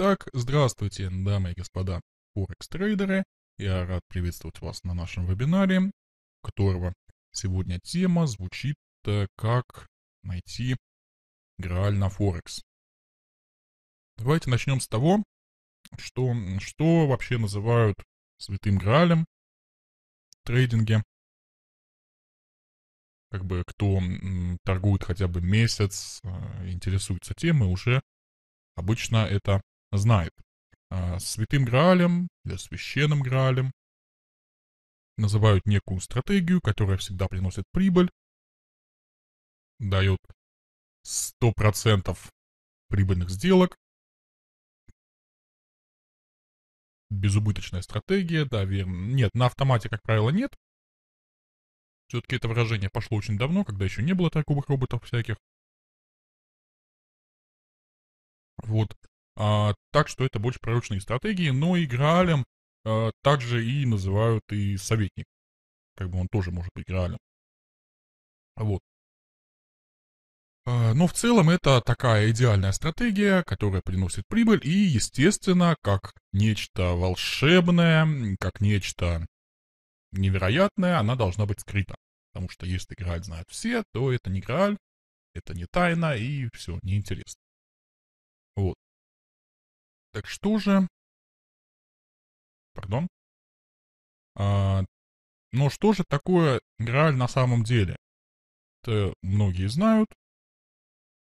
Итак, здравствуйте, дамы и господа форекс-трейдеры. Я рад приветствовать вас на нашем вебинаре, у которого сегодня тема звучит э, «Как найти Грааль на Форекс». Давайте начнем с того, что, что вообще называют святым Граалем в трейдинге. Как бы кто торгует хотя бы месяц, э, интересуется темой, уже обычно это знает. А святым Граалем или священным Граалем называют некую стратегию, которая всегда приносит прибыль, дает 100% прибыльных сделок. Безубыточная стратегия, да, верно. Нет, на автомате, как правило, нет. Все-таки это выражение пошло очень давно, когда еще не было торговых роботов всяких. Вот. А, так что это больше пророчные стратегии, но Играалем а, также и называют и советник. Как бы он тоже может быть Граалем. Вот. А, но в целом это такая идеальная стратегия, которая приносит прибыль и, естественно, как нечто волшебное, как нечто невероятное, она должна быть скрыта. Потому что если Грааль знают все, то это не Грааль, это не тайна и все, неинтересно. Вот. Так что же... Пардон. А, но что же такое Грааль на самом деле? Это многие знают.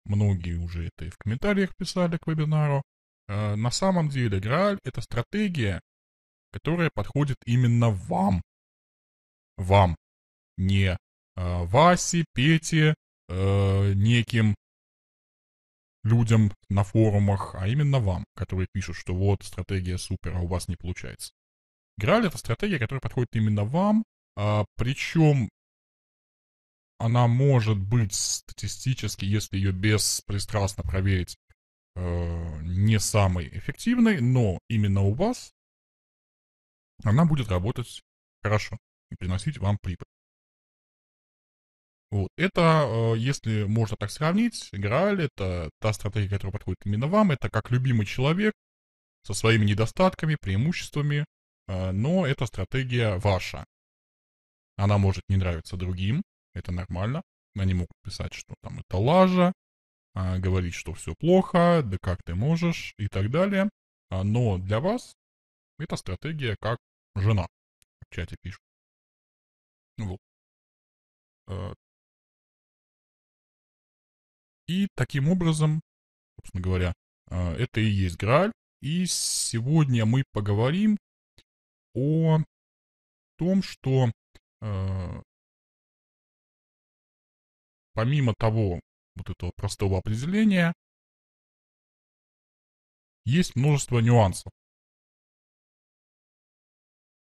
Многие уже это и в комментариях писали к вебинару. А, на самом деле Грааль это стратегия, которая подходит именно вам. Вам. Не а, Васе, Пете, э, неким людям на форумах, а именно вам, которые пишут, что вот стратегия супер, а у вас не получается. Грааль — это стратегия, которая подходит именно вам, а, причем она может быть статистически, если ее беспристрастно проверить, э, не самой эффективной, но именно у вас она будет работать хорошо и приносить вам прибыль. Вот. Это, э, если можно так сравнить, Грааль — это та стратегия, которая подходит именно вам. Это как любимый человек со своими недостатками, преимуществами, э, но эта стратегия ваша. Она может не нравиться другим, это нормально. Они могут писать, что там это лажа, а, говорить, что все плохо, да как ты можешь и так далее. А, но для вас эта стратегия как жена, в чате пишут. Вот. Э, и таким образом, собственно говоря, а, это и есть Грааль. И сегодня мы поговорим о том, что а, помимо того вот этого простого определения, есть множество нюансов.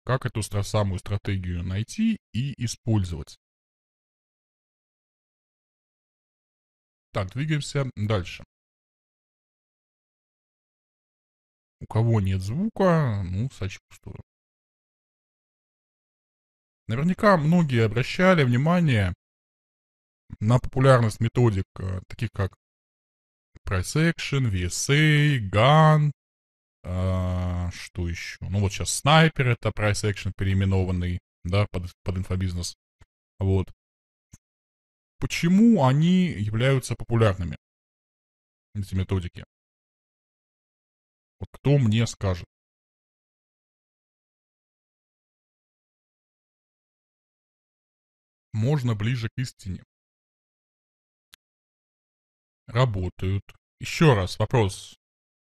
Как эту самую стратегию найти и использовать. Так, двигаемся дальше. У кого нет звука, ну, сочувствую. Наверняка многие обращали внимание на популярность методик, э, таких как Price Action, VSA, GAN, а, что еще? Ну, вот сейчас Sniper, это Price Action переименованный, да, под, под инфобизнес. Вот. Почему они являются популярными, эти методики? Вот кто мне скажет? Можно ближе к истине. Работают. Еще раз вопрос.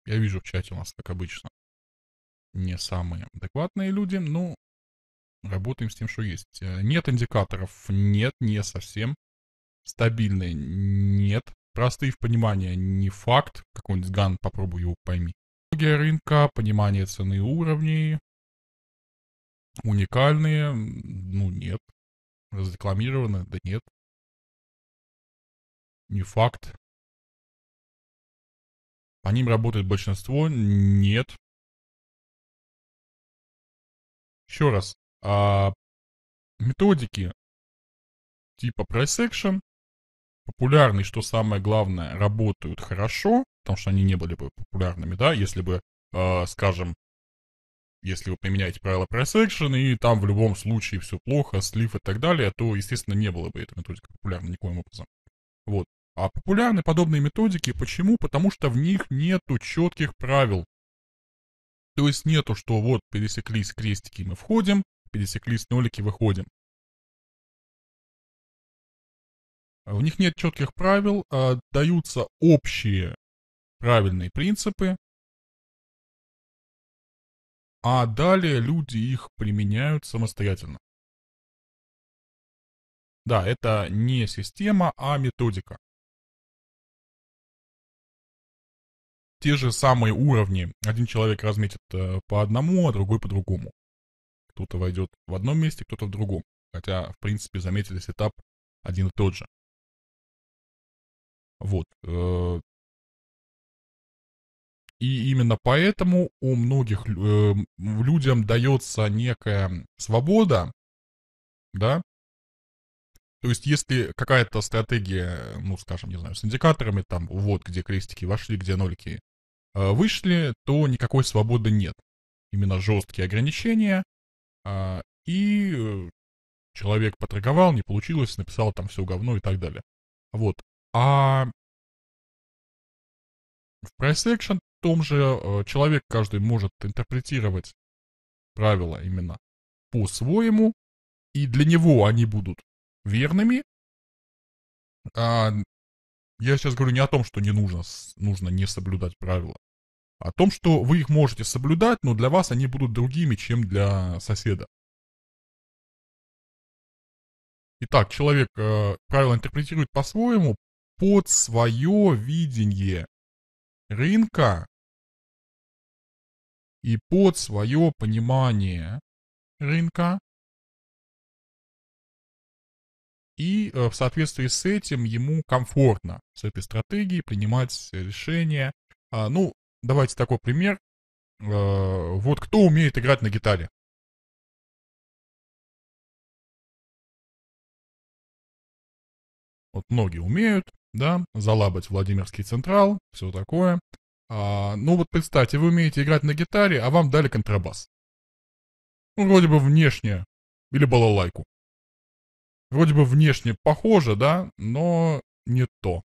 Я вижу в чате у нас, как обычно, не самые адекватные люди, но работаем с тем, что есть. Э, нет индикаторов? Нет, не совсем стабильные нет, простые в понимании не факт, какой-нибудь ган попробую его пойми. Технология рынка, понимание цены уровней, уникальные, ну нет, разрекламированы, да нет, не факт. По ним работает большинство, нет. Еще раз, а методики типа price action популярны, что самое главное, работают хорошо, потому что они не были бы популярными, да, если бы, э, скажем, если вы применяете правила price и там в любом случае все плохо, слив и так далее, то, естественно, не было бы эта методика популярна никоим образом. Вот. А популярны подобные методики, почему? Потому что в них нету четких правил. То есть нету, что вот пересеклись крестики, мы входим, пересеклись нолики, выходим. В а них нет четких правил, а даются общие правильные принципы, а далее люди их применяют самостоятельно. Да, это не система, а методика. Те же самые уровни. Один человек разметит э, по одному, а другой по другому. Кто-то войдет в одном месте, кто-то в другом. Хотя, в принципе, заметились этап один и тот же. Вот. Э, и именно поэтому у многих э, людям дается некая свобода, да. То есть, если какая-то стратегия, ну, скажем, не знаю, с индикаторами, там, вот где крестики вошли, где нолики э, вышли, то никакой свободы нет. Именно жесткие ограничения. А, э, и человек поторговал, не получилось, написал там все говно и так далее. Вот. А в price action том же э, человек каждый может интерпретировать правила именно по-своему, и для него они будут верными. А, я сейчас говорю не о том, что не нужно, нужно не соблюдать правила, а о том, что вы их можете соблюдать, но для вас они будут другими, чем для соседа. Итак, человек э, правила интерпретирует по-своему, под свое видение рынка и под свое понимание рынка. И э, в соответствии с этим ему комфортно с этой стратегией принимать решения. А, ну, давайте такой пример. Э, вот кто умеет играть на гитаре? Вот многие умеют, да, залабать Владимирский Централ, все такое. А, ну вот представьте, вы умеете играть на гитаре, а вам дали контрабас. Ну, вроде бы внешне, или балалайку. Вроде бы внешне похоже, да, но не то.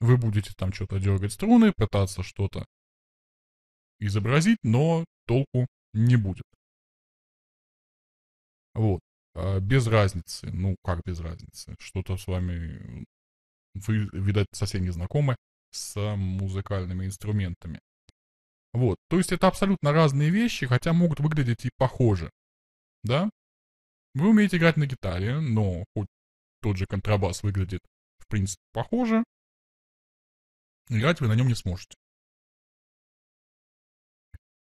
Вы будете там что-то дергать струны, пытаться что-то изобразить, но толку не будет. Вот. А без разницы. Ну, как без разницы? Что-то с вами вы, видать, совсем не знакомы с музыкальными инструментами. Вот, то есть это абсолютно разные вещи, хотя могут выглядеть и похоже, да? Вы умеете играть на гитаре, но хоть тот же контрабас выглядит, в принципе, похоже, играть вы на нем не сможете.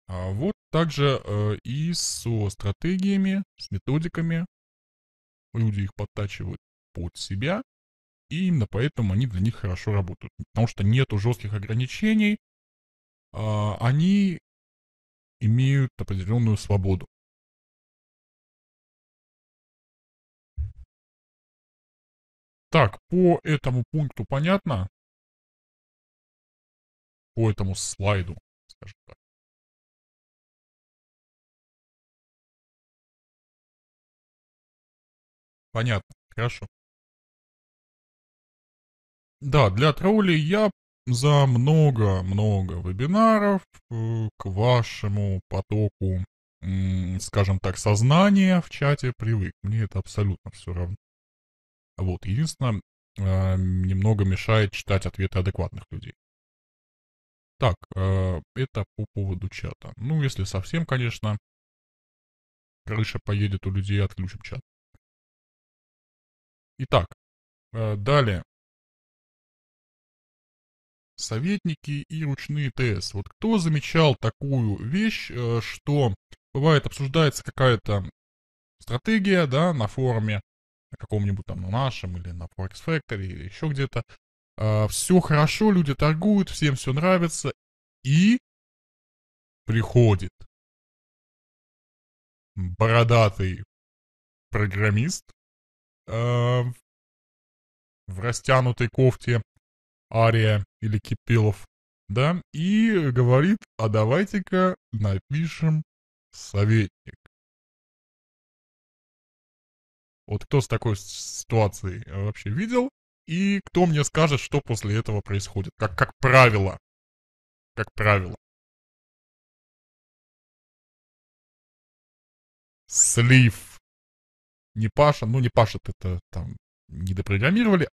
А вот также э, и со стратегиями, с методиками. Люди их подтачивают под себя, и именно поэтому они для них хорошо работают. Потому что нету жестких ограничений, а, они имеют определенную свободу. Так, по этому пункту понятно? По этому слайду, скажем так. Понятно, хорошо. Да, для троллей я за много-много вебинаров э, к вашему потоку, скажем так, сознания в чате привык. Мне это абсолютно все равно. Вот, единственное, э, немного мешает читать ответы адекватных людей. Так, э, это по поводу чата. Ну, если совсем, конечно, крыша поедет у людей, отключим чат. Итак, далее советники и ручные ТС. Вот кто замечал такую вещь, э, что бывает обсуждается какая-то стратегия, да, на форуме, на каком-нибудь там на нашем или на Forex Factory или еще где-то. Э, все хорошо, люди торгуют, всем все нравится. И приходит бородатый программист э, в растянутой кофте Ария или Кипелов, да, и говорит, а давайте-ка напишем советник. Вот кто с такой ситуацией э, вообще видел? И кто мне скажет, что после этого происходит? Как, как правило. Как правило. Слив. Не Паша, ну не Паша, это там не допрограммировали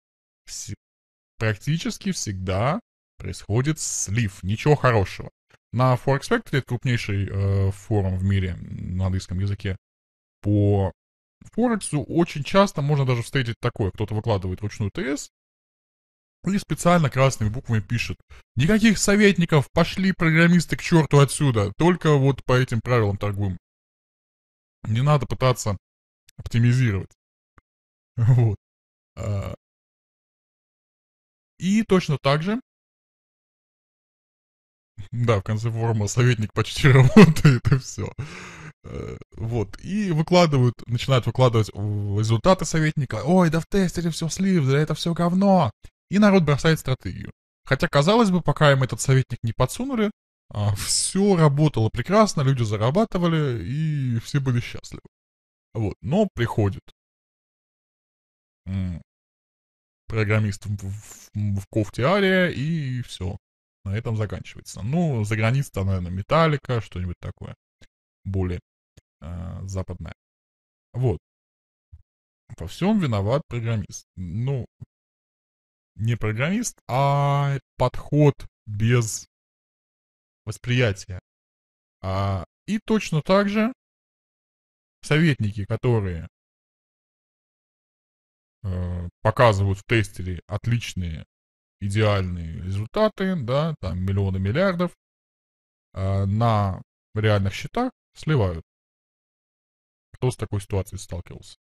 практически всегда происходит слив, ничего хорошего. На Forex Factory, это крупнейший э, форум в мире на английском языке, по Форексу очень часто можно даже встретить такое. Кто-то выкладывает ручную ТС и специально красными буквами пишет. Никаких советников, пошли программисты к черту отсюда. Только вот по этим правилам торгуем. Не надо пытаться оптимизировать. Вот. А, и точно так же... Да, в конце форума советник почти работает, и все. Э, вот, и выкладывают, начинают выкладывать результаты советника. Ой, да в тестере все слив, да это все говно. И народ бросает стратегию. Хотя, казалось бы, пока им этот советник не подсунули, а, все работало прекрасно, люди зарабатывали, и все были счастливы. Вот, но приходит программист в, в, в кофтиаре, и все. На этом заканчивается. Ну, за границей, наверное, металлика, что-нибудь такое. Более э, западное. Вот. Во всем виноват программист. Ну, не программист, а подход без восприятия. А, и точно так же советники, которые Э, показывают в тестере отличные, идеальные результаты, да, там миллионы миллиардов, э, на реальных счетах сливают. Кто с такой ситуацией сталкивался?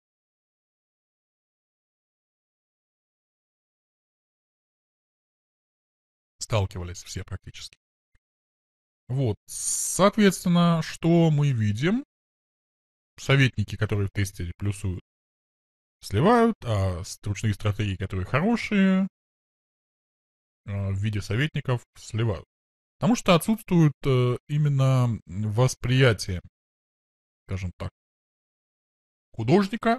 Сталкивались все практически. Вот, соответственно, что мы видим? Советники, которые в тестере плюсуют, сливают, а ручные стратегии, которые хорошие, а, в виде советников сливают. Потому что отсутствует э, именно восприятие, скажем так, художника,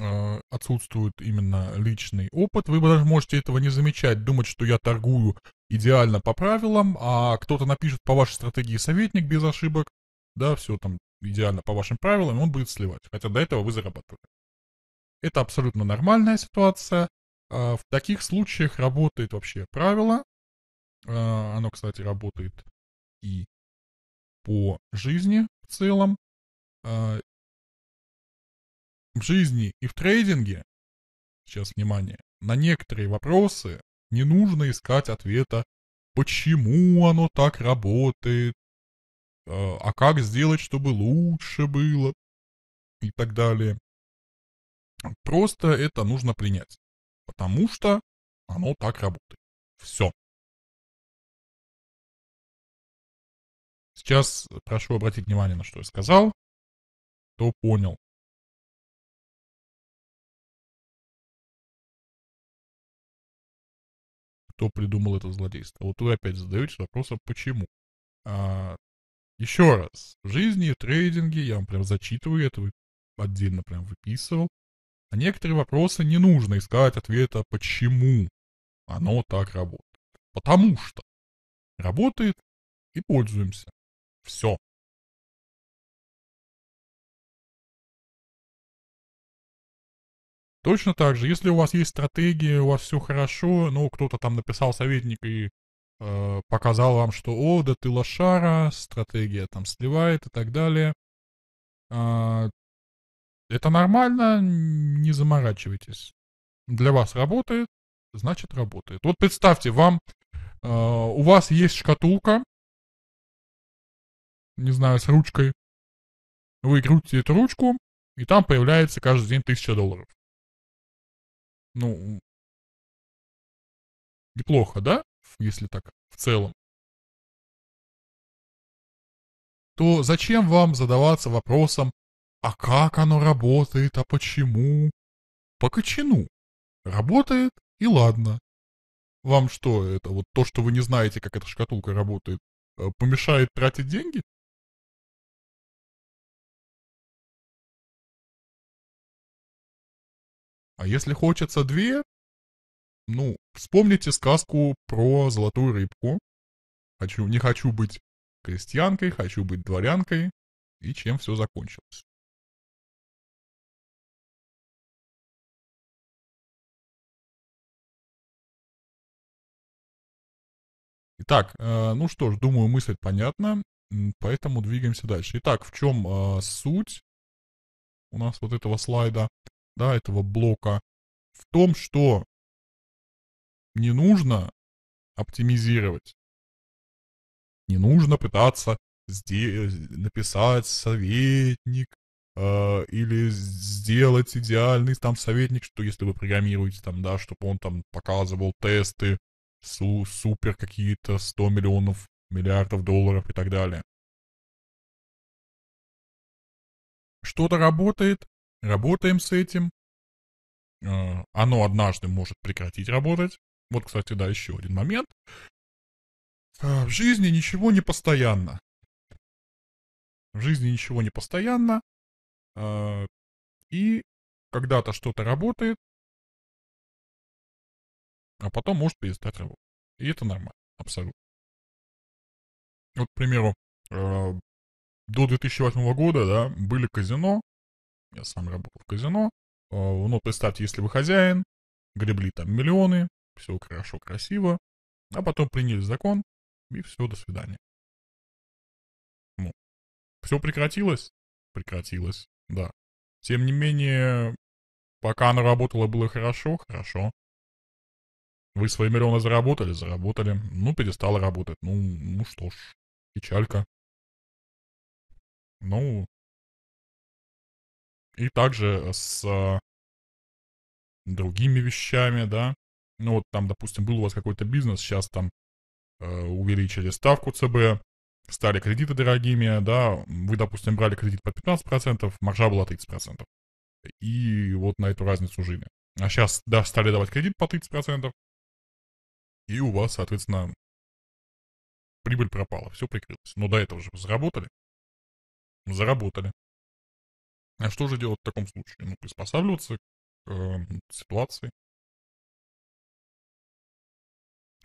а, отсутствует именно личный опыт. Вы даже можете этого не замечать, думать, что я торгую идеально по правилам, а кто-то напишет по вашей стратегии советник без ошибок, да, все там идеально по вашим правилам, он будет сливать, хотя до этого вы зарабатывали. Это абсолютно нормальная ситуация. А, в таких случаях работает вообще правило. А, оно, кстати, работает и по жизни в целом. А, в жизни и в трейдинге, сейчас внимание, на некоторые вопросы не нужно искать ответа, почему оно так работает, «А, а как сделать, чтобы лучше было и так далее. Просто это нужно принять, потому что оно так работает. Все. Сейчас прошу обратить внимание на что я сказал, кто понял. Кто придумал это злодейство? Вот вы опять задаете вопрос, а почему? А, еще раз, в жизни и в трейдинге, я вам прям зачитываю это, отдельно прям выписывал, на некоторые вопросы не нужно искать ответа «почему» оно так работает. Потому что работает и пользуемся. Все. Точно так же, если у вас есть стратегия, у вас все хорошо, но кто-то там написал советник и Э, показал вам, что «О, да ты лошара, стратегия там сливает» и так далее. Э, это нормально, не заморачивайтесь. Для вас работает, значит работает. Вот представьте, вам э, у вас есть шкатулка, не знаю, с ручкой. Вы крутите эту ручку, и там появляется каждый день тысяча долларов. Ну, неплохо, да? если так в целом, то зачем вам задаваться вопросом, а как оно работает, а почему? По кочану. Работает, и ладно. Вам что, это вот то, что вы не знаете, как эта шкатулка работает, э, помешает тратить деньги? А если хочется две, ну, вспомните сказку про золотую рыбку. Хочу, не хочу быть крестьянкой, хочу быть дворянкой. И чем все закончилось. Итак, э, ну что ж, думаю, мысль понятна, поэтому двигаемся дальше. Итак, в чем а, суть у нас вот этого слайда, да, этого блока? В том, что не нужно оптимизировать. Не нужно пытаться написать советник э, или сделать идеальный там советник, что если вы программируете там, да, чтобы он там показывал тесты, су супер какие-то 100 миллионов, миллиардов долларов и так далее. Что-то работает, работаем с этим. Э, оно однажды может прекратить работать. Вот, кстати, да, еще один момент. А, в жизни ничего не постоянно. В жизни ничего не постоянно. А, и когда-то что-то работает, а потом может перестать работать. И это нормально, абсолютно. Вот, к примеру, а, до 2008 года, да, были казино, я сам работал в казино, ну, представьте, если вы хозяин, гребли там миллионы, все хорошо, красиво, а потом приняли закон, и все, до свидания. Ну, все прекратилось? Прекратилось, да. Тем не менее, пока она работала, было хорошо, хорошо. Вы свои миллионы заработали, заработали. Ну, перестала работать. Ну, ну что ж, печалька. Ну, и также с а, другими вещами, да ну вот там, допустим, был у вас какой-то бизнес, сейчас там э, увеличили ставку ЦБ, стали кредиты дорогими, да, вы, допустим, брали кредит по 15%, маржа была 30%, и вот на эту разницу жили. А сейчас, да, стали давать кредит по 30%, и у вас, соответственно, прибыль пропала, все прикрылось. Но до этого же заработали. Заработали. А что же делать в таком случае? Ну, приспосабливаться к э, ситуации,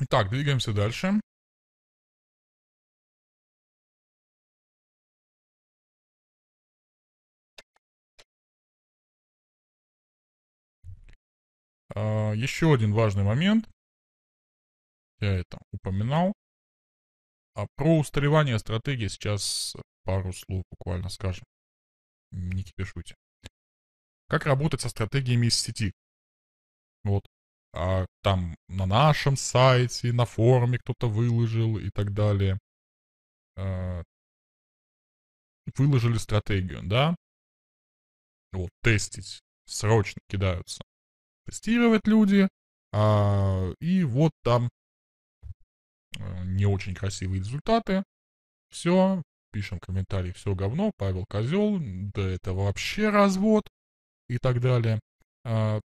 Итак, двигаемся дальше. А, еще один важный момент. Я это упоминал. А про устаревание стратегии сейчас пару слов буквально скажем. Не кипишуйте. Как работать со стратегиями из сети? Вот а, там на нашем сайте, на форуме кто-то выложил и так далее. А, выложили стратегию, да? Вот, тестить. Срочно кидаются. Тестировать люди. А, и вот там а, не очень красивые результаты. Все, пишем комментарий, все говно, Павел Козел, да это вообще развод и так далее. А,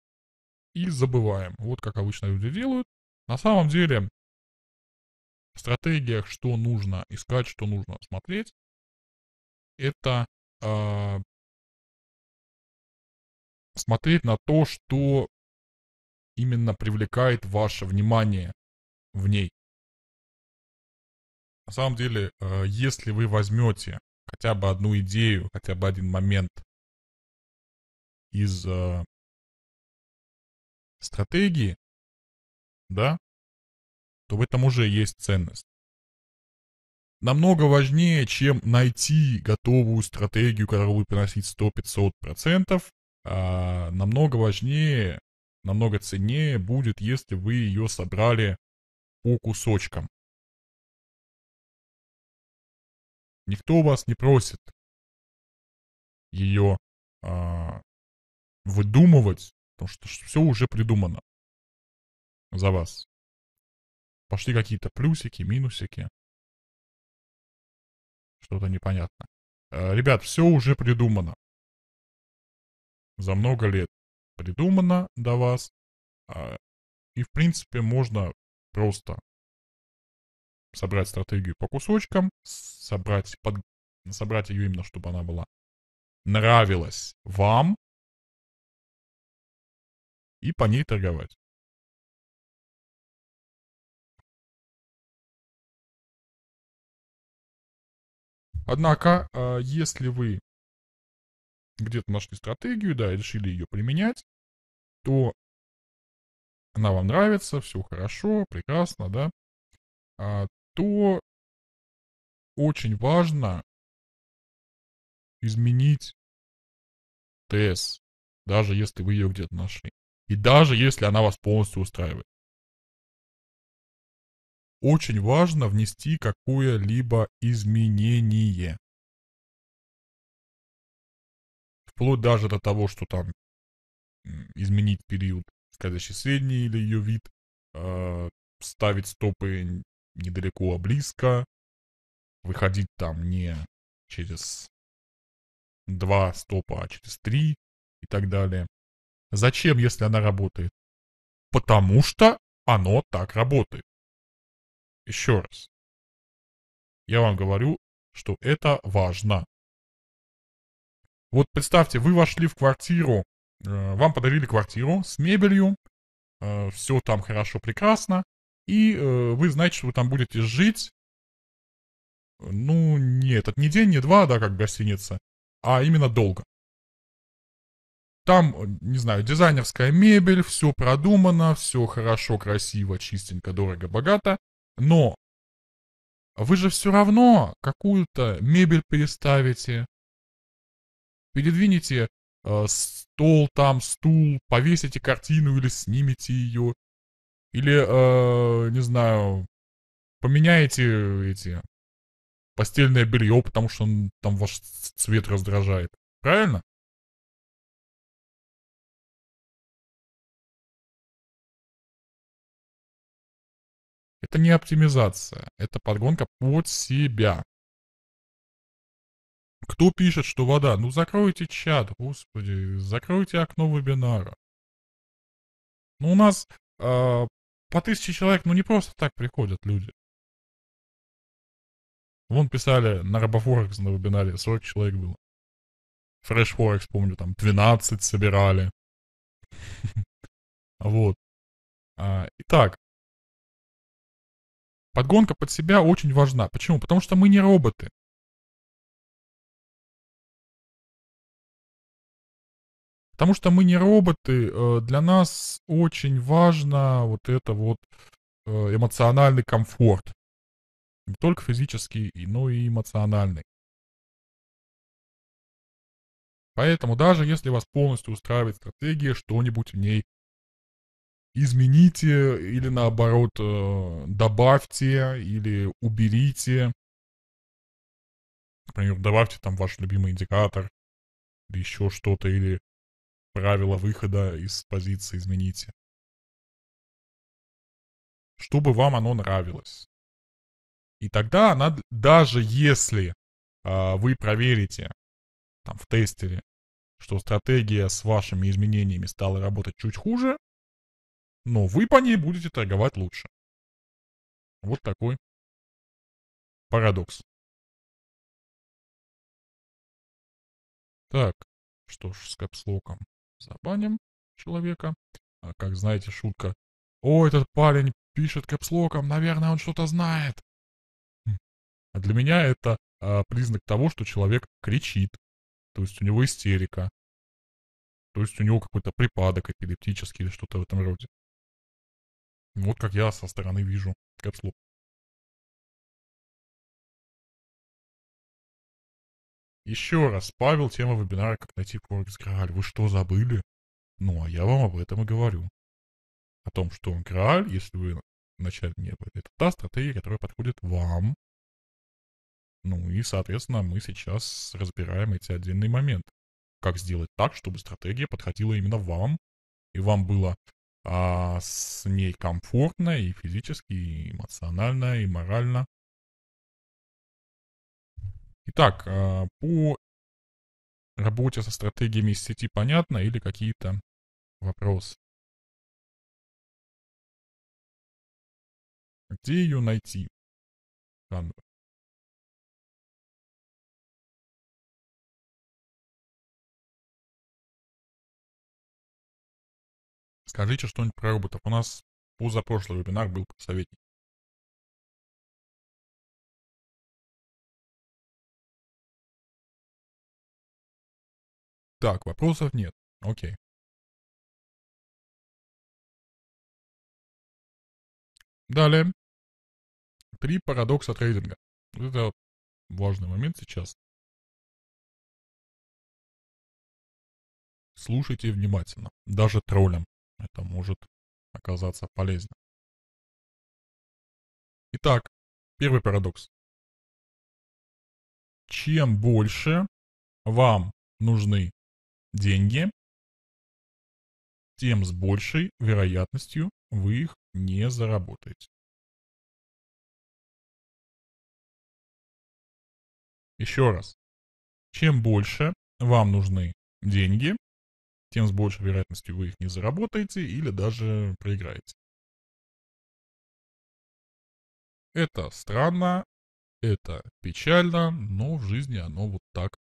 и забываем. Вот как обычно люди делают. На самом деле, в стратегиях, что нужно искать, что нужно смотреть, это э, смотреть на то, что именно привлекает ваше внимание в ней. На самом деле, э, если вы возьмете хотя бы одну идею, хотя бы один момент из э, стратегии, да, то в этом уже есть ценность. Намного важнее, чем найти готовую стратегию, которая будет приносить 100-500%, а намного важнее, намного ценнее будет, если вы ее собрали по кусочкам. Никто вас не просит ее а, выдумывать Потому что все уже придумано за вас. Пошли какие-то плюсики, минусики. Что-то непонятно. Э, ребят, все уже придумано. За много лет придумано до вас. А, и, в принципе, можно просто собрать стратегию по кусочкам, собрать, под, собрать ее именно, чтобы она была нравилась вам, и по ней торговать. Однако, а, если вы где-то нашли стратегию, да, и решили ее применять, то она вам нравится, все хорошо, прекрасно, да, а, то очень важно изменить ТС, даже если вы ее где-то нашли и даже если она вас полностью устраивает. Очень важно внести какое-либо изменение. Вплоть даже до того, что там изменить период скользящей средней или ее вид, э, ставить стопы недалеко, а близко, выходить там не через два стопа, а через три и так далее. Зачем, если она работает? Потому что оно так работает. Еще раз. Я вам говорю, что это важно. Вот представьте, вы вошли в квартиру, э, вам подарили квартиру с мебелью, э, все там хорошо, прекрасно, и э, вы знаете, что вы там будете жить, ну, не этот не день, не два, да, как гостиница, а именно долго. Там, не знаю, дизайнерская мебель, все продумано, все хорошо, красиво, чистенько, дорого, богато. Но вы же все равно какую-то мебель переставите, передвинете э, стол там, стул, повесите картину или снимете ее. Или, э, не знаю, поменяете эти постельное белье, потому что он там ваш цвет раздражает. Правильно? Это не оптимизация, это подгонка под себя. Кто пишет, что вода? Ну закройте чат, господи, закройте окно вебинара. Ну у нас э, по тысяче человек, ну не просто так приходят люди. Вон писали на Рабофорекс на вебинаре 40 человек было. Fresh Forex, помню, там 12 собирали. Вот. А, итак, Подгонка под себя очень важна. Почему? Потому что мы не роботы. Потому что мы не роботы, э, для нас очень важно вот это вот э, эмоциональный комфорт. Не только физический, но и эмоциональный. Поэтому даже если вас полностью устраивает стратегия, что-нибудь в ней измените или наоборот э, добавьте или уберите. Например, добавьте там ваш любимый индикатор или еще что-то, или правила выхода из позиции измените. Чтобы вам оно нравилось. И тогда она, даже если э, вы проверите там в тестере, что стратегия с вашими изменениями стала работать чуть хуже, но вы по ней будете торговать лучше. Вот такой парадокс. Так, что ж, с капслоком забаним человека. А как знаете, шутка. О, этот парень пишет капслоком, наверное, он что-то знает. Хм. А для меня это а, признак того, что человек кричит. То есть у него истерика. То есть у него какой-то припадок эпилептический или что-то в этом роде. Вот как я со стороны вижу капслок. Еще раз, Павел, тема вебинара «Как найти Форекс Грааль». Вы что, забыли? Ну, а я вам об этом и говорю. О том, что Грааль, если вы начали не это та стратегия, которая подходит вам. Ну и, соответственно, мы сейчас разбираем эти отдельные моменты. Как сделать так, чтобы стратегия подходила именно вам, и вам было а, с ней комфортно и физически, и эмоционально, и морально. Итак, а, по работе со стратегиями из сети понятно или какие-то вопросы? Где ее найти? Жанр. Скажите что-нибудь про роботов. У нас позапрошлый вебинар был про советник. Так, вопросов нет. Окей. Далее. Три парадокса трейдинга. Это важный момент сейчас. Слушайте внимательно, даже троллям это может оказаться полезно. Итак, первый парадокс. Чем больше вам нужны деньги, тем с большей вероятностью вы их не заработаете. Еще раз. Чем больше вам нужны деньги, тем с большей вероятностью вы их не заработаете или даже проиграете. Это странно, это печально, но в жизни оно вот так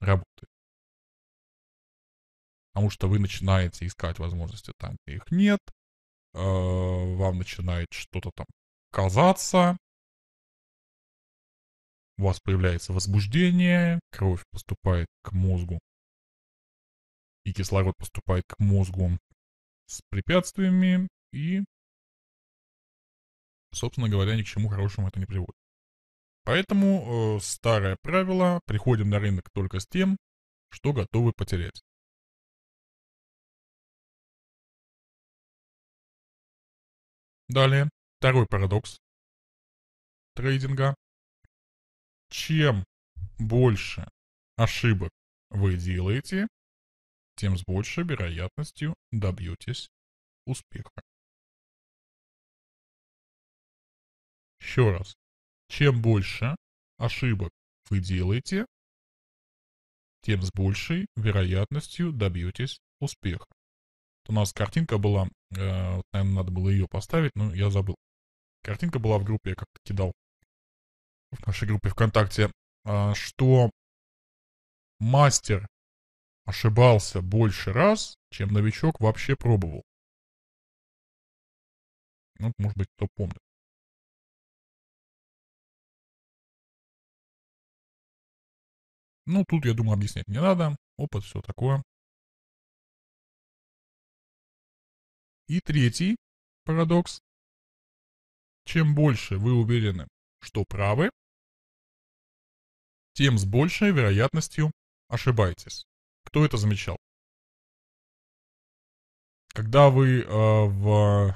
работает. Потому что вы начинаете искать возможности там, где их нет, а, вам начинает что-то там казаться, у вас появляется возбуждение, кровь поступает к мозгу и кислород поступает к мозгу с препятствиями, и, собственно говоря, ни к чему хорошему это не приводит. Поэтому э, старое правило, приходим на рынок только с тем, что готовы потерять. Далее, второй парадокс трейдинга. Чем больше ошибок вы делаете, тем с большей вероятностью добьетесь успеха. Еще раз. Чем больше ошибок вы делаете, тем с большей вероятностью добьетесь успеха. У нас картинка была, э, наверное, надо было ее поставить, но я забыл. Картинка была в группе, я как-то кидал в нашей группе ВКонтакте, а, что мастер ошибался больше раз, чем новичок вообще пробовал. Ну, может быть, кто помнит. Ну, тут, я думаю, объяснять не надо. Опыт, все такое. И третий парадокс. Чем больше вы уверены, что правы, тем с большей вероятностью ошибаетесь. Кто это замечал? Когда вы э, в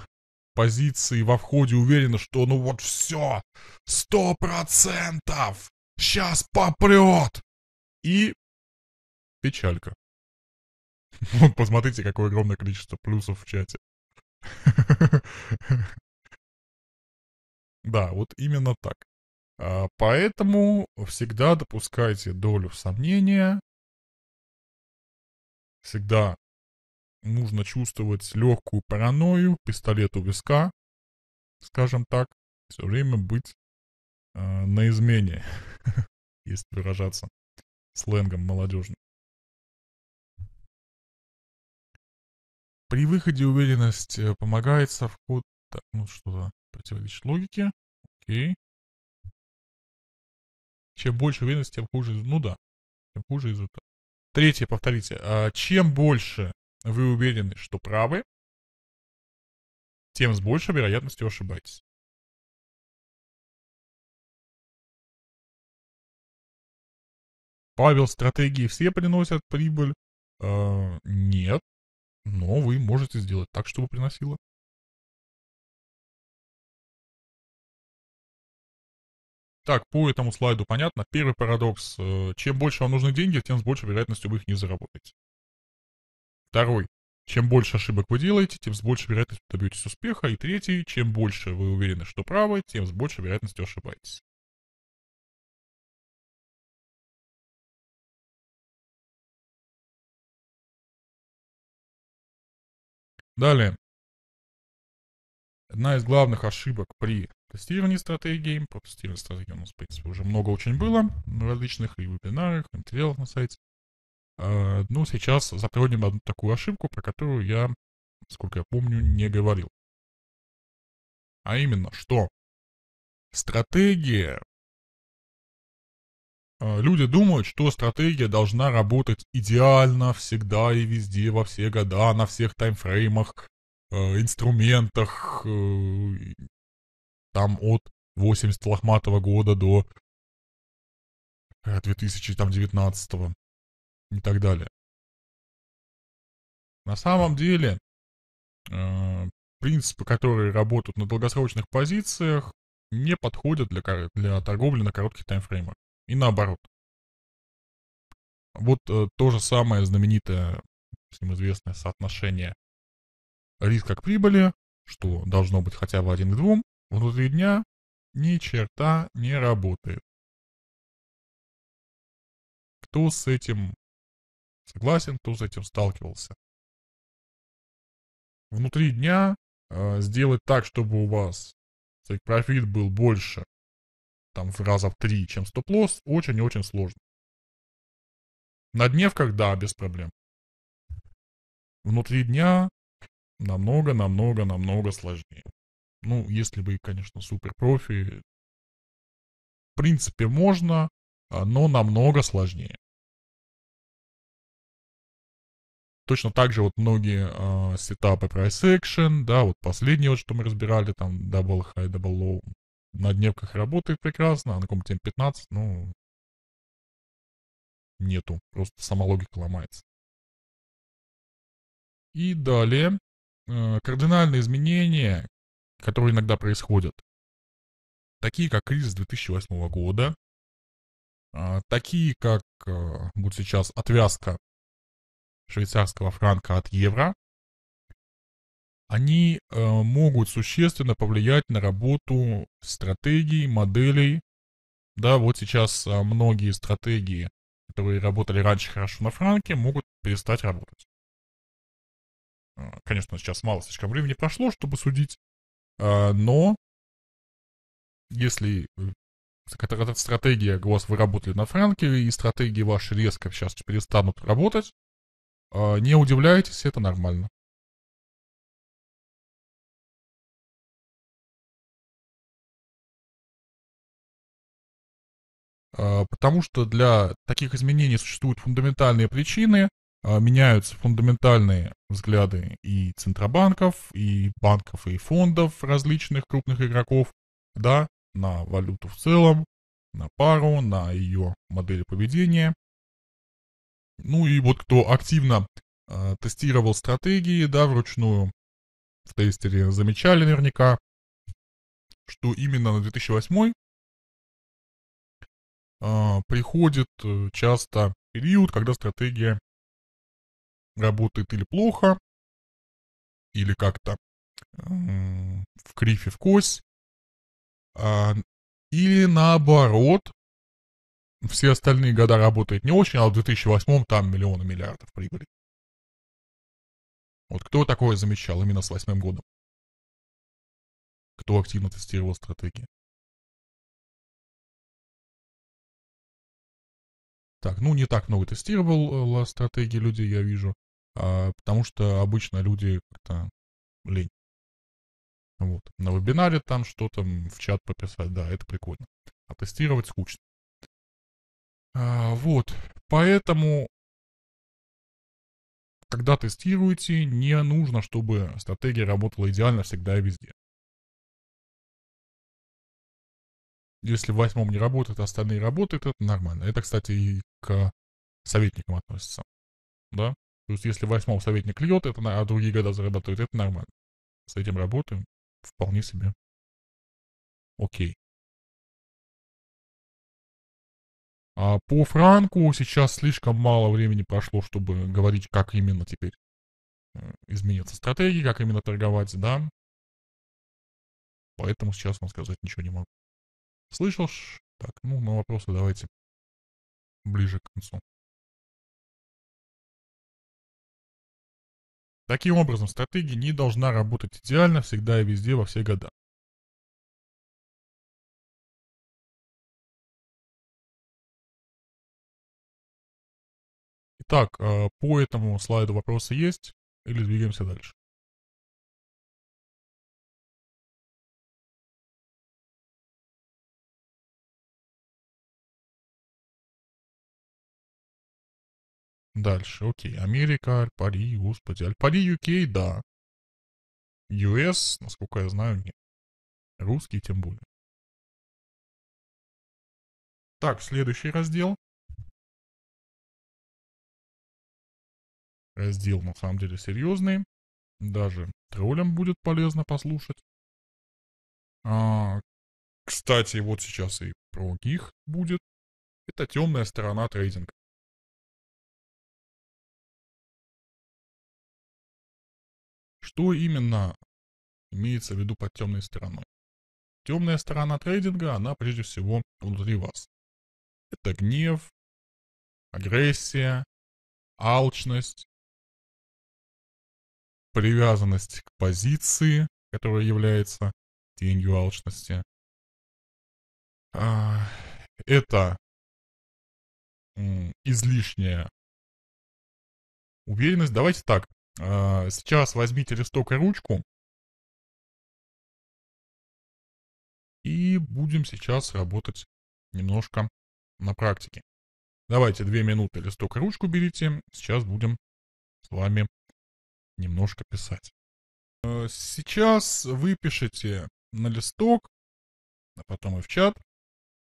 позиции во входе уверены, что ну вот все, сто процентов, сейчас попрет. И печалька. Вот посмотрите, какое огромное количество плюсов в чате. Да, вот именно так. А, поэтому всегда допускайте долю сомнения, всегда нужно чувствовать легкую паранойю, пистолет у виска, скажем так, все время быть э, на измене, если выражаться сленгом молодежным. При выходе уверенность э, помогает совход... Так, ну что-то противоречит логике. Окей. Чем больше уверенности, тем хуже... Ну да, тем хуже результат. Третье, повторите, а, чем больше вы уверены, что правы, тем с большей вероятностью ошибаетесь. Павел, стратегии все приносят прибыль? Э, нет, но вы можете сделать так, чтобы приносило. Так, по этому слайду понятно. Первый парадокс. Э, чем больше вам нужны деньги, тем с большей вероятностью вы их не заработаете. Второй. Чем больше ошибок вы делаете, тем с большей вероятностью добьетесь успеха. И третий. Чем больше вы уверены, что правы, тем с большей вероятностью ошибаетесь. Далее. Одна из главных ошибок при тестирование стратегии. По тестированию стратегии у нас, в принципе, уже много очень было в различных и вебинарах, и материалах на сайте. А, но сейчас затронем одну такую ошибку, про которую я, сколько я помню, не говорил. А именно, что стратегия... А, люди думают, что стратегия должна работать идеально всегда и везде, во все года, на всех таймфреймах, э, инструментах, э, там от 80 лохматого года до 2019 э, и так далее. На самом деле, э, принципы, которые работают на долгосрочных позициях, не подходят для, для торговли на коротких таймфреймах. И наоборот. Вот э, то же самое знаменитое, всем известное соотношение риска к прибыли, что должно быть хотя бы один к двум, Внутри дня ни черта не работает. Кто с этим согласен, кто с этим сталкивался? Внутри дня э, сделать так, чтобы у вас стейк профит был больше, там, в раза в три, чем стоп-лосс, очень-очень сложно. На дневках, да, без проблем. Внутри дня намного-намного-намного сложнее. Ну, если вы, конечно, супер профи, в принципе, можно, а, но намного сложнее. Точно так же вот многие э, сетапы price action, да, вот последнее, вот, что мы разбирали, там double high, double low, на дневках работает прекрасно, а на каком-то 15, ну, нету, просто сама логика ломается. И далее, э, кардинальные изменения, которые иногда происходят. Такие, как кризис 2008 года, а, такие, как э, вот сейчас отвязка швейцарского франка от евро, они э, могут существенно повлиять на работу стратегий, моделей. Да, вот сейчас э, многие стратегии, которые работали раньше хорошо на франке, могут перестать работать. Конечно, сейчас мало слишком времени прошло, чтобы судить, а, но если э, эта стратегия у вас выработали на франкере, и стратегии ваши резко сейчас перестанут работать, а, не удивляйтесь, это нормально. А, потому что для таких изменений существуют фундаментальные причины, а, меняются фундаментальные взгляды и центробанков, и банков, и фондов различных крупных игроков, да, на валюту в целом, на пару, на ее модели поведения. Ну и вот кто активно э, тестировал стратегии, да, вручную в тестере, замечали наверняка, что именно на 2008 а, э, приходит часто период, когда стратегия работает или плохо, или как-то в крифе в кость, а, или наоборот, все остальные года работает не очень, а в 2008 там миллионы миллиардов прибыли. Вот кто такое замечал именно с восьмым годом? Кто активно тестировал стратегии? Так, ну не так много тестировал э, стратегии людей, я вижу. А, потому что обычно люди как-то лень. Вот. На вебинаре там что-то в чат пописать, да, это прикольно. А тестировать скучно. А, вот, поэтому, когда тестируете, не нужно, чтобы стратегия работала идеально всегда и везде. Если в восьмом не работает, а остальные работают, это нормально. Это, кстати, и к советникам относится. Да? То есть если в восьмом советник льет, это, а другие года зарабатывают, это нормально. С этим работаем вполне себе. Окей. А по Франку сейчас слишком мало времени прошло, чтобы говорить, как именно теперь э, изменятся стратегии, как именно торговать, да. Поэтому сейчас вам сказать ничего не могу. Слышал? Так, ну, на вопросы давайте ближе к концу. Таким образом, стратегия не должна работать идеально всегда и везде во все года. Итак, э, по этому слайду вопросы есть или двигаемся дальше? Дальше, окей, Америка, Альпари, господи, Альпари, пари UK, да. US, насколько я знаю, нет. Русский тем более. Так, следующий раздел. Раздел на самом деле серьезный. Даже троллям будет полезно послушать. А, кстати, вот сейчас и про них будет. Это темная сторона трейдинга. Что именно имеется в виду под темной стороной? Темная сторона трейдинга, она прежде всего внутри вас. Это гнев, агрессия, алчность, привязанность к позиции, которая является тенью алчности. А, это излишняя уверенность. Давайте так, а, сейчас возьмите листок и ручку. И будем сейчас работать немножко на практике. Давайте две минуты листок и ручку берите. Сейчас будем с вами немножко писать. Э, сейчас выпишите на листок, а потом и в чат,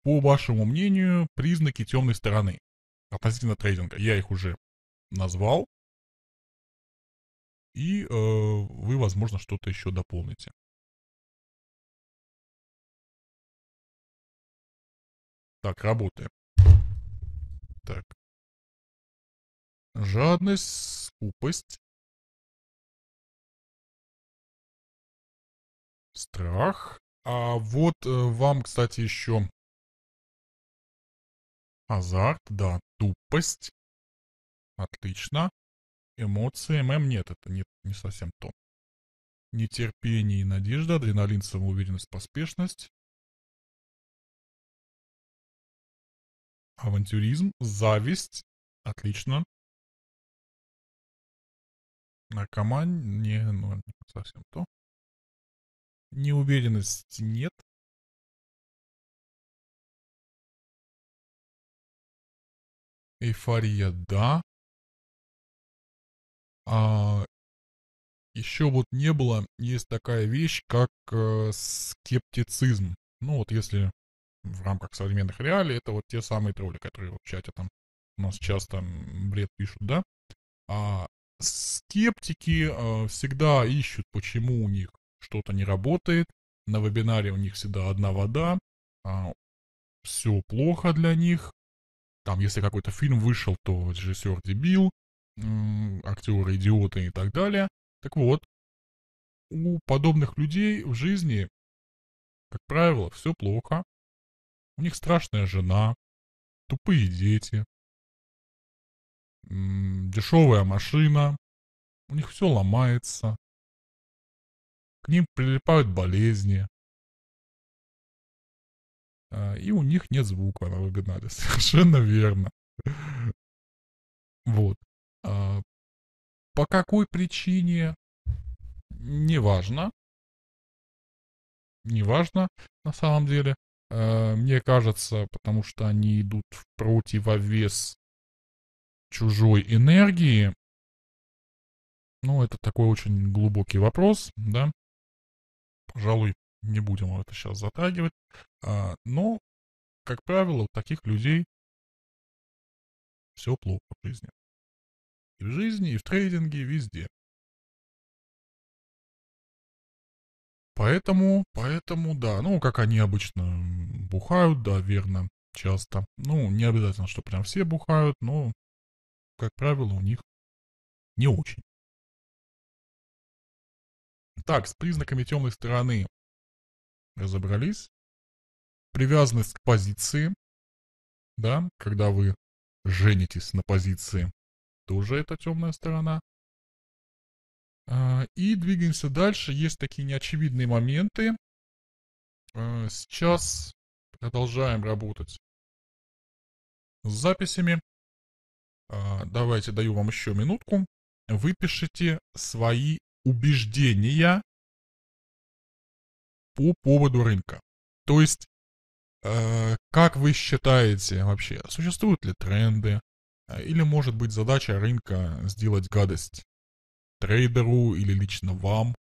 по вашему мнению, признаки темной стороны относительно трейдинга. Я их уже назвал и э, вы, возможно, что-то еще дополните. Так, работаем. Так. Жадность, скупость. Страх. А вот э, вам, кстати, еще азарт, да, тупость. Отлично. Эмоции а ММ нет, это не, не совсем то. Нетерпение и надежда, адреналин, самоуверенность, поспешность. Авантюризм, зависть. Отлично. Наркоман, не, ну, не совсем то. Неуверенности нет. Эйфория, да. А, еще вот не было, есть такая вещь, как э, скептицизм. Ну вот если в рамках современных реалий, это вот те самые тролли, которые вот в чате там у нас часто бред пишут, да? А скептики э, всегда ищут, почему у них что-то не работает. На вебинаре у них всегда одна вода, э, а, все плохо для них. Там, если какой-то фильм вышел, то режиссер дебил, актеры, идиоты и так далее. Так вот, у подобных людей в жизни, как правило, все плохо. У них страшная жена, тупые дети, дешевая машина, у них все ломается, к ним прилипают болезни, а, и у них нет звука на вебинаре. Совершенно верно. Вот. По какой причине? Неважно. Неважно, на самом деле. Э, мне кажется, потому что они идут в противовес чужой энергии. Ну, это такой очень глубокий вопрос, да. Пожалуй, не будем это сейчас затрагивать. А, но, как правило, у таких людей все плохо в жизни. И в жизни, и в трейдинге, и везде. Поэтому, поэтому, да, ну, как они обычно бухают, да, верно, часто. Ну, не обязательно, что прям все бухают, но, как правило, у них не очень. Так, с признаками темной стороны разобрались. Привязанность к позиции, да, когда вы женитесь на позиции, тоже это темная сторона. А, и двигаемся дальше. Есть такие неочевидные моменты. А, сейчас продолжаем работать с записями. А, давайте даю вам еще минутку. Выпишите свои убеждения по поводу рынка. То есть, как вы считаете вообще, существуют ли тренды, или может быть задача рынка сделать гадость трейдеру или лично вам.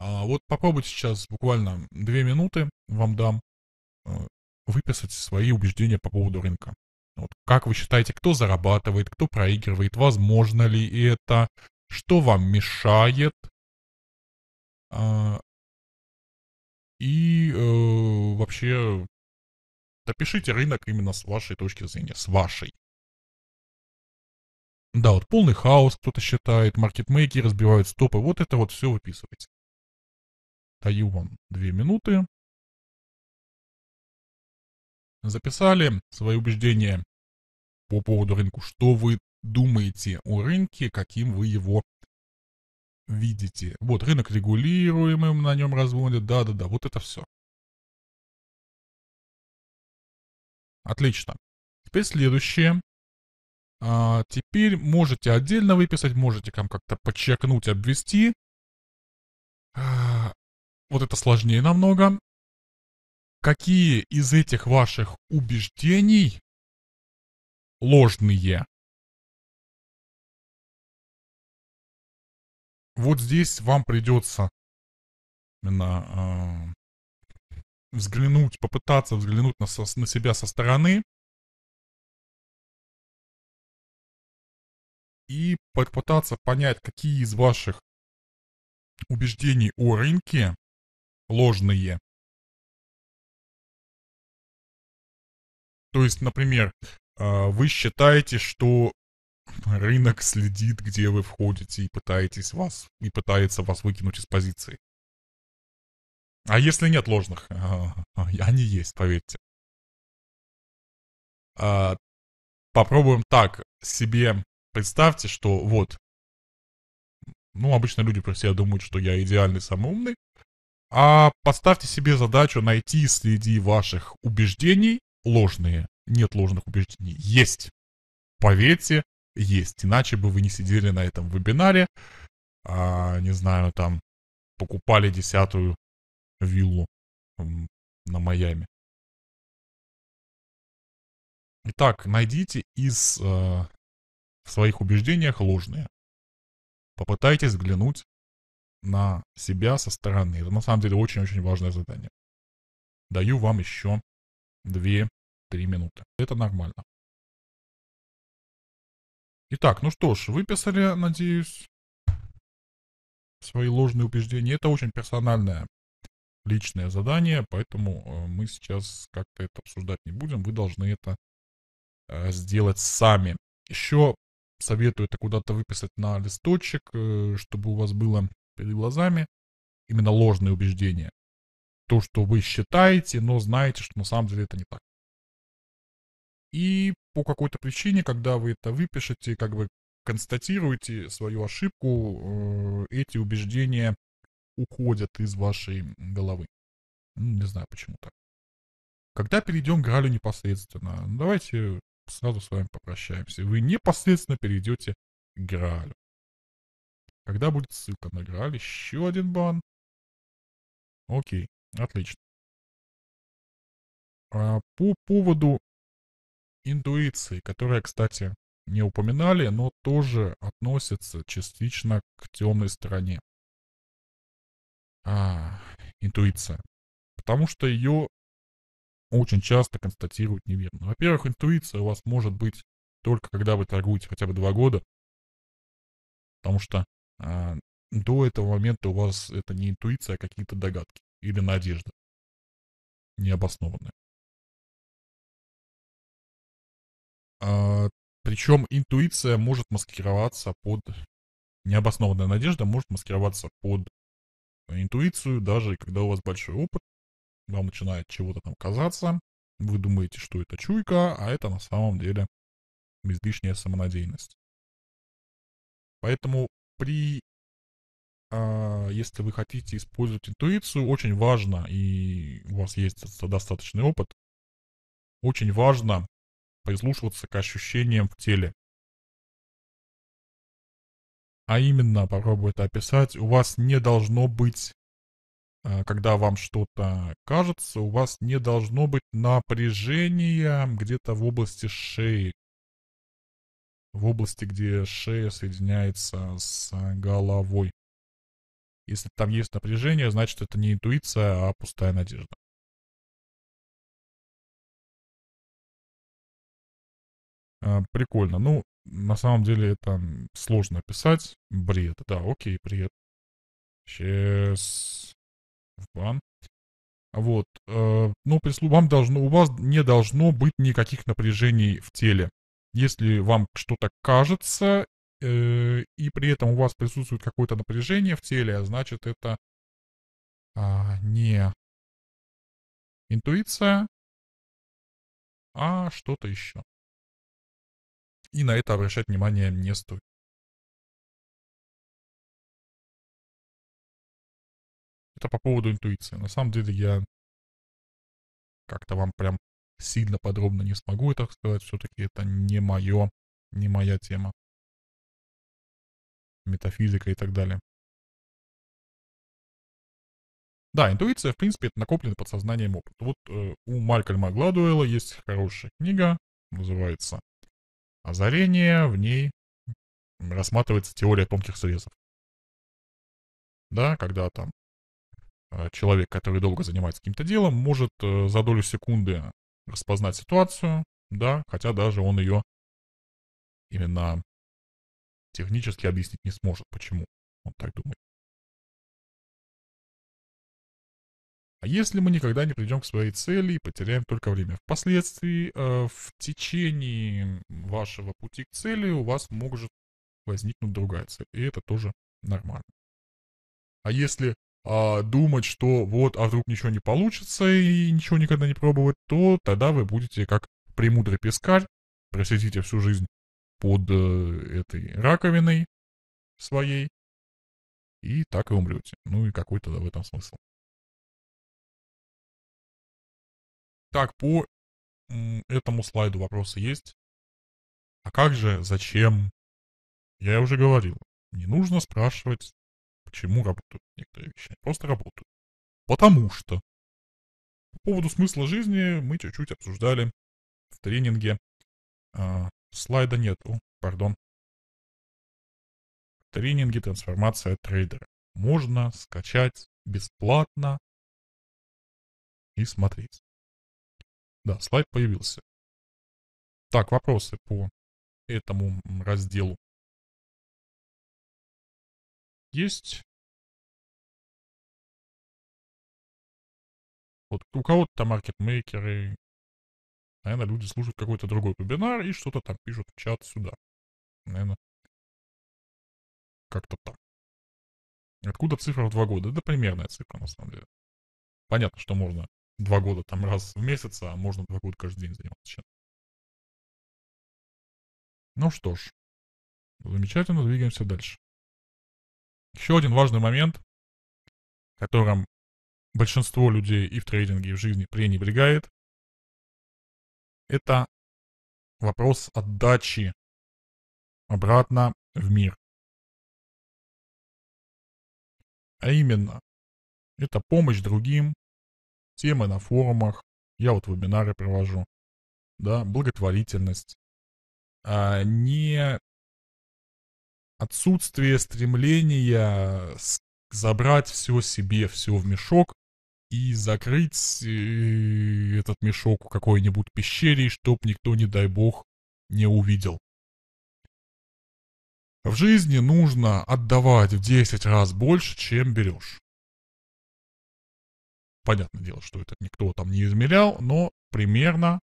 А вот попробуйте сейчас буквально две минуты вам дам э, выписать свои убеждения по поводу рынка. Вот как вы считаете, кто зарабатывает, кто проигрывает, возможно ли это, что вам мешает, а, и э, вообще допишите рынок именно с вашей точки зрения, с вашей. Да, вот полный хаос, кто-то считает, маркетмейки разбивают стопы. Вот это вот все выписывайте. Даю вам две минуты. Записали свои убеждения по поводу рынка. Что вы думаете о рынке, каким вы его видите. Вот, рынок регулируемым на нем разводят, да-да-да, вот это все. Отлично. Теперь следующее. А, теперь можете отдельно выписать, можете там как-то подчеркнуть, обвести. А, вот это сложнее намного. Какие из этих ваших убеждений ложные? Вот здесь вам придется именно э, взглянуть, попытаться взглянуть на, на себя со стороны, и попытаться понять, какие из ваших убеждений о рынке ложные. То есть, например, а, вы считаете, что рынок следит, где вы входите и пытаетесь вас, и пытается вас выкинуть из позиции. А если нет ложных, а, а, они есть, поверьте. Попробуем так себе Представьте, что вот, ну, обычно люди про себя думают, что я идеальный, самый умный, а поставьте себе задачу найти среди ваших убеждений ложные. Нет ложных убеждений. Есть. Поверьте, есть. Иначе бы вы не сидели на этом вебинаре, а, не знаю, там, покупали десятую виллу на Майами. Итак, найдите из э, в своих убеждениях ложные. Попытайтесь взглянуть на себя со стороны. Это на самом деле очень-очень важное задание. Даю вам еще 2-3 минуты. Это нормально. Итак, ну что ж, выписали, надеюсь, свои ложные убеждения. Это очень персональное личное задание, поэтому э, мы сейчас как-то это обсуждать не будем. Вы должны это э, сделать сами. Еще советую это куда-то выписать на листочек, э, чтобы у вас было перед глазами именно ложные убеждения. То, что вы считаете, но знаете, что на самом деле это не так. И по какой-то причине, когда вы это выпишете, как бы констатируете свою ошибку, э, эти убеждения уходят из вашей головы. Ну, не знаю, почему так. Когда перейдем к Галю непосредственно, давайте сразу с вами попрощаемся. вы непосредственно перейдете к Граалю. Когда будет ссылка на Грааль? Еще один бан. Окей, отлично. А по поводу интуиции, которая, кстати, не упоминали, но тоже относится частично к темной стороне. А, интуиция. Потому что ее очень часто констатируют неверно. Во-первых, интуиция у вас может быть только когда вы торгуете хотя бы два года, потому что э, до этого момента у вас это не интуиция, а какие-то догадки или надежды необоснованные. А, причем интуиция может маскироваться под... Необоснованная надежда может маскироваться под интуицию, даже когда у вас большой опыт, вам начинает чего-то там казаться, вы думаете, что это чуйка, а это на самом деле излишняя самонадеянность. Поэтому при, э, если вы хотите использовать интуицию, очень важно, и у вас есть достаточный опыт, очень важно прислушиваться к ощущениям в теле. А именно, попробую это описать, у вас не должно быть Э, когда вам что-то кажется, у вас не должно быть напряжения где-то в области шеи. В области, где шея соединяется с головой. Если там есть напряжение, значит это не интуиция, а пустая надежда. Э, прикольно. Ну, на самом деле это сложно описать. Бред. Да, окей, бред. Сейчас в бан. Вот. Э, Но ну, при вам должно, у вас не должно быть никаких напряжений в теле. Если вам что-то кажется, э, и при этом у вас присутствует какое-то напряжение в теле, а значит это а, не интуиция, а что-то еще. И на это обращать внимание не стоит. это по поводу интуиции. На самом деле я как-то вам прям сильно подробно не смогу это сказать. Все-таки это не мое, не моя тема. Метафизика и так далее. Да, интуиция, в принципе, это накопленный подсознанием опыт. Вот э, у Малькольма Гладуэлла есть хорошая книга, называется «Озарение». В ней рассматривается теория тонких срезов. Да, когда там Э, человек, который долго занимается каким-то делом, может э, за долю секунды распознать ситуацию, да, хотя даже он ее именно технически объяснить не сможет, почему он так думает. А если мы никогда не придем к своей цели и потеряем только время? Впоследствии, э, в течение вашего пути к цели у вас может возникнуть другая цель, и это тоже нормально. А если а, думать, что вот, а вдруг ничего не получится и ничего никогда не пробовать, то тогда вы будете как премудрый пескарь, просидите всю жизнь под э, этой раковиной своей, и так и умрете. Ну и какой тогда в этом смысл? Так, по этому слайду вопросы есть. А как же, зачем? Я уже говорил, не нужно спрашивать почему работают некоторые вещи. Просто работают. Потому что. По поводу смысла жизни мы чуть-чуть обсуждали в тренинге. А, слайда нету, пардон. В тренинге «Трансформация трейдера». Можно скачать бесплатно и смотреть. Да, слайд появился. Так, вопросы по этому разделу есть. Вот у кого-то там маркетмейкеры, наверное, люди слушают какой-то другой вебинар и что-то там пишут в чат сюда. Наверное, как-то так. Откуда цифра в два года? Это примерная цифра, на самом деле. Понятно, что можно два года там раз в месяц, а можно два года каждый день заниматься чем Ну что ж, замечательно, двигаемся дальше. Еще один важный момент, которым большинство людей и в трейдинге, и в жизни пренебрегает, это вопрос отдачи обратно в мир. А именно, это помощь другим, темы на форумах, я вот вебинары провожу, да, благотворительность, а не отсутствие стремления забрать все себе, все в мешок и закрыть э, этот мешок в какой-нибудь пещере, чтоб никто, не дай бог, не увидел. В жизни нужно отдавать в 10 раз больше, чем берешь. Понятное дело, что это никто там не измерял, но примерно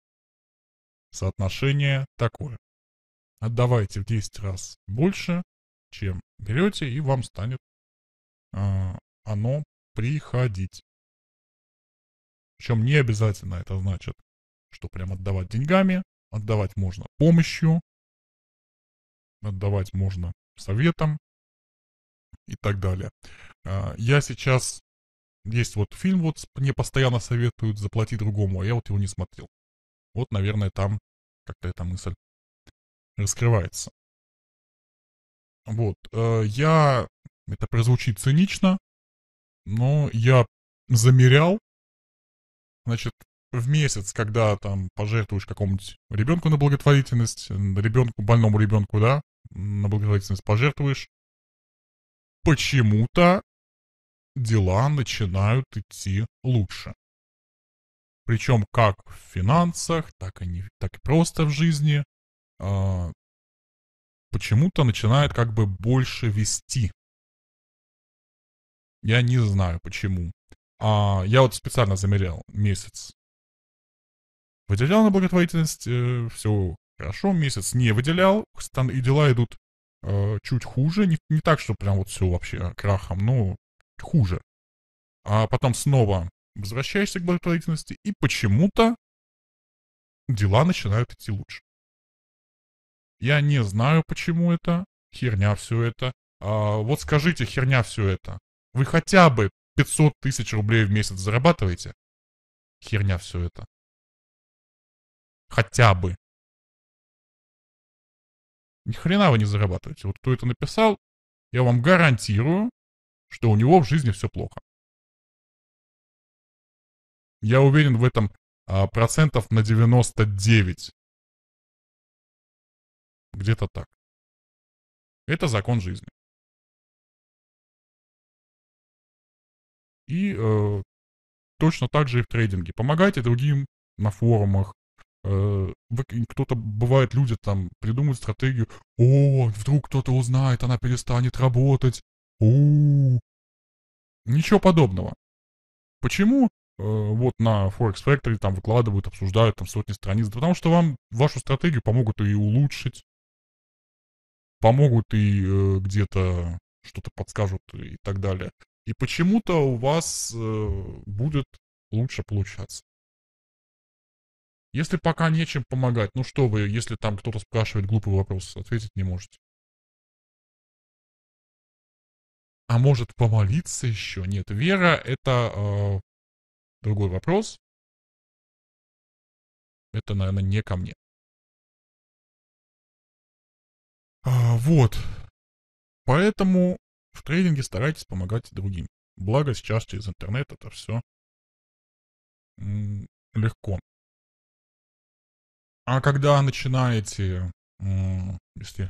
соотношение такое. Отдавайте в 10 раз больше, чем берете, и вам станет э, оно приходить. Причем не обязательно это значит, что прям отдавать деньгами, отдавать можно помощью, отдавать можно советом и так далее. А, я сейчас есть вот фильм, вот мне постоянно советуют заплатить другому, а я вот его не смотрел. Вот, наверное, там как-то эта мысль раскрывается. Вот, э, я, это прозвучит цинично, но я замерял, значит, в месяц, когда там пожертвуешь какому-нибудь ребенку на благотворительность, ребенку, больному ребенку, да, на благотворительность пожертвуешь, почему-то дела начинают идти лучше. Причем как в финансах, так и, не, так и просто в жизни. А, почему-то начинает как бы больше вести. Я не знаю почему. А, я вот специально замерял месяц. Выделял на благотворительность, э, все хорошо, месяц не выделял, и дела идут э, чуть хуже, не, не так, что прям вот все вообще крахом, но хуже. А потом снова возвращаешься к благотворительности, и почему-то дела начинают идти лучше. Я не знаю, почему это. Херня все это. А, вот скажите, херня все это. Вы хотя бы 500 тысяч рублей в месяц зарабатываете? Херня все это. Хотя бы. Ни хрена вы не зарабатываете. Вот кто это написал, я вам гарантирую, что у него в жизни все плохо. Я уверен в этом а, процентов на 99. Где-то так. Это закон жизни. И э, точно так же и в трейдинге. Помогайте другим на форумах. Э, кто-то, бывает, люди там придумывают стратегию. О, вдруг кто-то узнает, она перестанет работать. О, ничего подобного. Почему э, вот на Forex Factory там выкладывают, обсуждают там сотни страниц? Да потому что вам вашу стратегию помогут и улучшить, помогут и э, где-то что-то подскажут и так далее. И почему-то у вас э, будет лучше получаться. Если пока нечем помогать, ну что вы, если там кто-то спрашивает глупый вопрос, ответить не можете. А может помолиться еще? Нет, вера это э, другой вопрос. Это, наверное, не ко мне. А, вот. Поэтому в трейдинге старайтесь помогать другим. Благо сейчас через интернет это все легко. А когда начинаете, если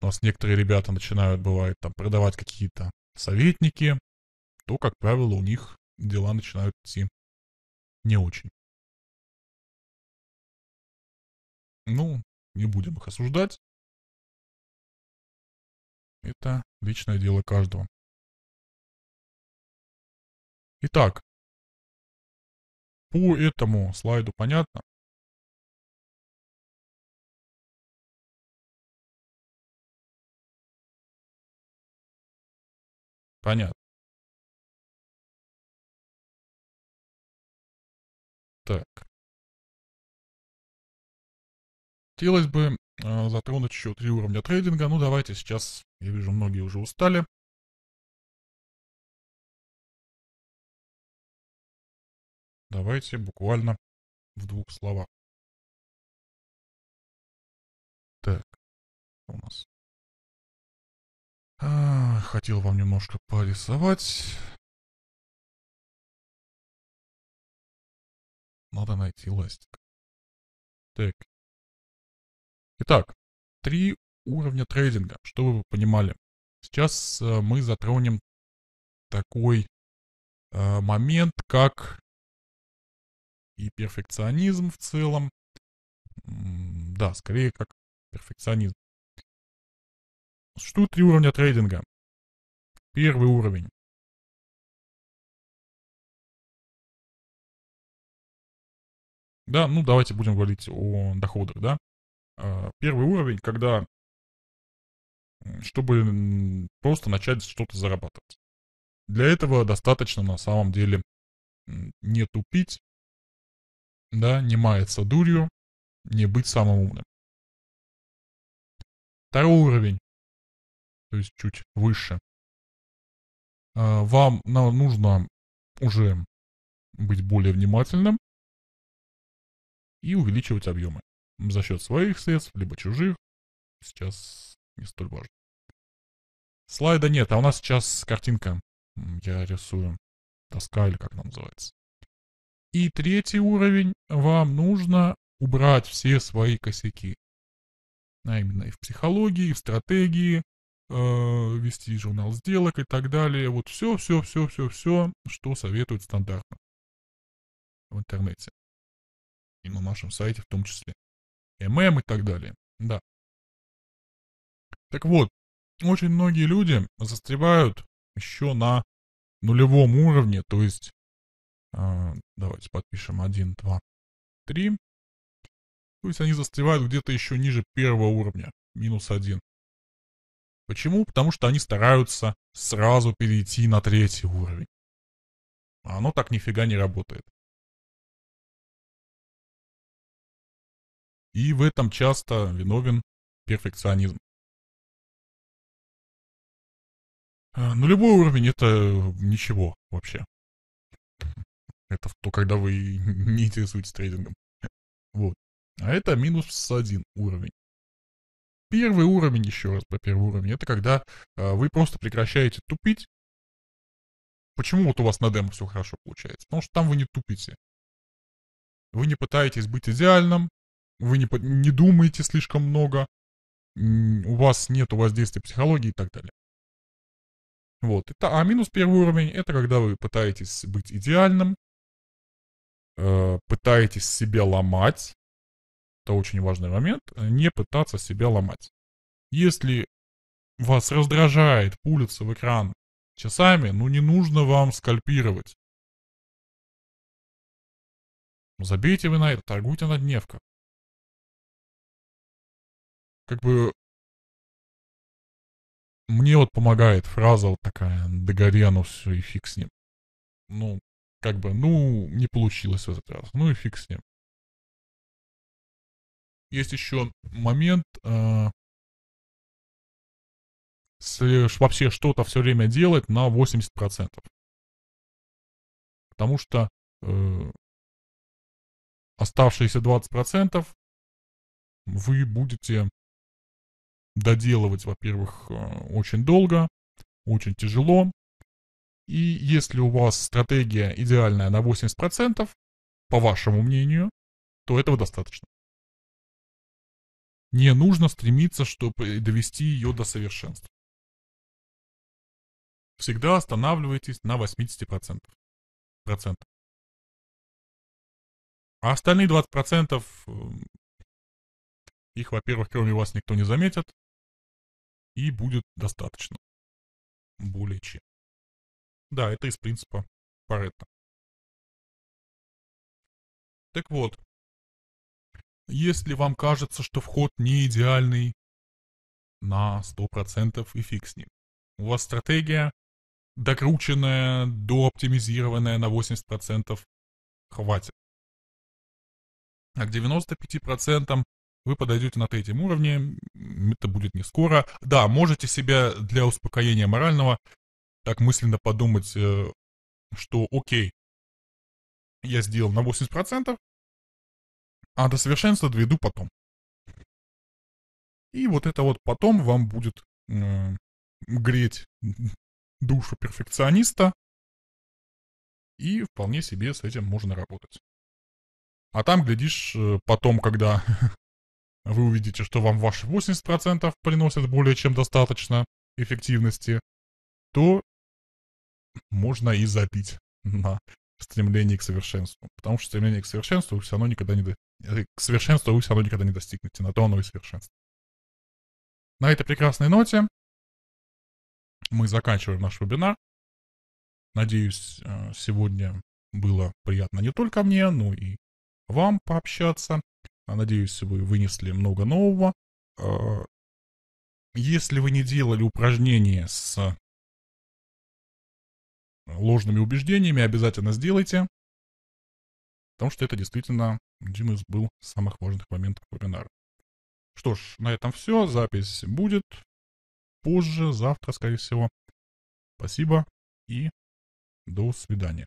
у нас некоторые ребята начинают, бывает, там, продавать какие-то советники, то, как правило, у них дела начинают идти не очень. Ну, не будем их осуждать. Это личное дело каждого. Итак, по этому слайду понятно. Понятно. Так. Хотелось бы Э, затронуть еще три уровня трейдинга. Ну, давайте сейчас, я вижу, многие уже устали. Давайте буквально в двух словах. Так, у нас? А, хотел вам немножко порисовать. Надо найти ластик. Так, Итак, три уровня трейдинга, чтобы вы понимали. Сейчас э, мы затронем такой э, момент, как и перфекционизм в целом. Да, скорее как перфекционизм. Что три уровня трейдинга. Первый уровень. Да, ну давайте будем говорить о доходах, да. Э, первый уровень, когда чтобы просто начать что-то зарабатывать. Для этого достаточно на самом деле не тупить, да, не маяться дурью, не быть самым умным. Второй уровень, то есть чуть выше, э, вам нужно уже быть более внимательным и увеличивать объемы за счет своих средств, либо чужих. Сейчас не столь важно. Слайда нет, а у нас сейчас картинка. Я рисую доска или как она называется. И третий уровень. Вам нужно убрать все свои косяки. А именно и в психологии, и в стратегии, э, вести журнал сделок и так далее. Вот все, все, все, все, все, что советуют стандартно в интернете. И на нашем сайте в том числе. ММ и так далее. Да. Так вот, очень многие люди застревают еще на нулевом уровне, то есть э, давайте подпишем 1, 2, 3. То есть они застревают где-то еще ниже первого уровня, минус 1. Почему? Потому что они стараются сразу перейти на третий уровень. А оно так нифига не работает. И в этом часто виновен перфекционизм. А, на любой уровень это ничего вообще. Это то, когда вы не интересуетесь трейдингом. Вот. А это минус один уровень. Первый уровень, еще раз про первый уровень, это когда а, вы просто прекращаете тупить. Почему вот у вас на демо все хорошо получается? Потому что там вы не тупите. Вы не пытаетесь быть идеальным, вы не, не думаете слишком много, у вас нет воздействия психологии и так далее. Вот. Это, а минус первый уровень это когда вы пытаетесь быть идеальным, э, пытаетесь себя ломать. Это очень важный момент. Э, не пытаться себя ломать. Если вас раздражает пулиться в экран часами, ну не нужно вам скальпировать. Забейте вы на это, торгуйте на дневках как бы мне вот помогает фраза вот такая, да гори оно все и фиг с ним. Ну, как бы, ну, не получилось в этот раз, ну и фиг с ним. Есть еще момент, э, с, вообще что-то все время делать на 80%. Потому что э, оставшиеся 20% вы будете доделывать, во-первых, э, очень долго, очень тяжело. И если у вас стратегия идеальная на 80%, по вашему мнению, то этого достаточно. Не нужно стремиться, чтобы довести ее до совершенства. Всегда останавливайтесь на 80%. Процентов. А остальные 20% э, их, во-первых, кроме вас никто не заметит и будет достаточно. Более чем. Да, это из принципа Паретта. Так вот, если вам кажется, что вход не идеальный, на 100% и фиг с ним. У вас стратегия докрученная, дооптимизированная на 80%, хватит. А к 95% вы подойдете на третьем уровне, это будет не скоро. Да, можете себя для успокоения морального так мысленно подумать, э, что окей, я сделал на 80%, а до совершенства доведу потом. И вот это вот потом вам будет э, греть душу перфекциониста, и вполне себе с этим можно работать. А там, глядишь, э, потом, когда А вы увидите, что вам ваши 80% приносят более чем достаточно эффективности, то можно и забить на стремление к совершенству. Потому что стремление к совершенству вы все равно никогда не до... Э, к совершенству вы все равно никогда не достигнете. На то оно и совершенство. На этой прекрасной ноте мы заканчиваем наш вебинар. Надеюсь, э, сегодня было приятно не только мне, но и вам пообщаться. А, надеюсь, вы вынесли много нового. А, если вы не делали упражнения с ложными убеждениями, обязательно сделайте. Потому что это действительно один из был самых важных моментов вебинара. Что ж, на этом все. Запись будет позже, завтра, скорее всего. Спасибо и до свидания.